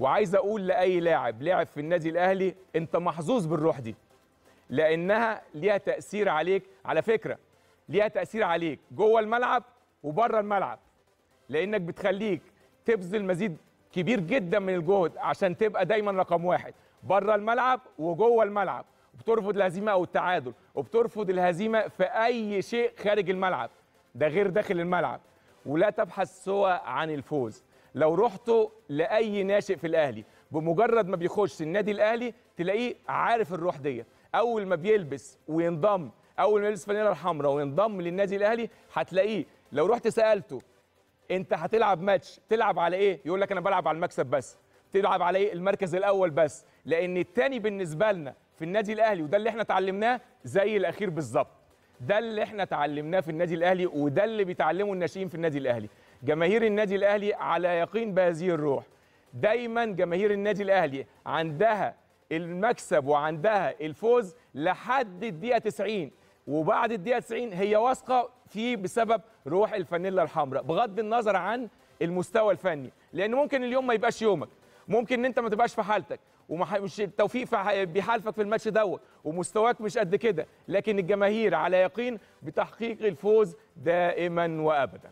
وعايز اقول لاي لاعب لعب في النادي الاهلي انت محظوظ بالروح دي لانها ليها تاثير عليك على فكره ليها تاثير عليك جوه الملعب وبره الملعب لانك بتخليك تبذل مزيد كبير جدا من الجهد عشان تبقى دايما رقم واحد بره الملعب وجوه الملعب وبترفض الهزيمه او التعادل وبترفض الهزيمه في اي شيء خارج الملعب ده غير داخل الملعب ولا تبحث سوى عن الفوز لو رحتوا لاي ناشئ في الاهلي بمجرد ما بيخش النادي الاهلي تلاقيه عارف الروح ديت اول ما بيلبس وينضم اول ما يلبس فانيلا الحمراء وينضم للنادي الاهلي هتلاقيه لو رحت سالته انت هتلعب ماتش تلعب على ايه يقول لك انا بلعب على المكسب بس تلعب على ايه المركز الاول بس لان التاني بالنسبه لنا في النادي الاهلي وده اللي احنا اتعلمناه زي الاخير بالظبط ده اللي احنا اتعلمناه في النادي الاهلي وده اللي بيتعلمه الناشئين في النادي الاهلي جماهير النادي الاهلي على يقين بهذه الروح دايما جماهير النادي الاهلي عندها المكسب وعندها الفوز لحد الدقيقه 90 وبعد الدقيقه 90 هي واثقه فيه بسبب روح الفانيلا الحمراء بغض النظر عن المستوى الفني لان ممكن اليوم ما يبقاش يومك ممكن ان انت ما تبقاش في حالتك ومش التوفيق بيحالفك في الماتش دوت ومستواك مش قد كده لكن الجماهير على يقين بتحقيق الفوز دائما وابدا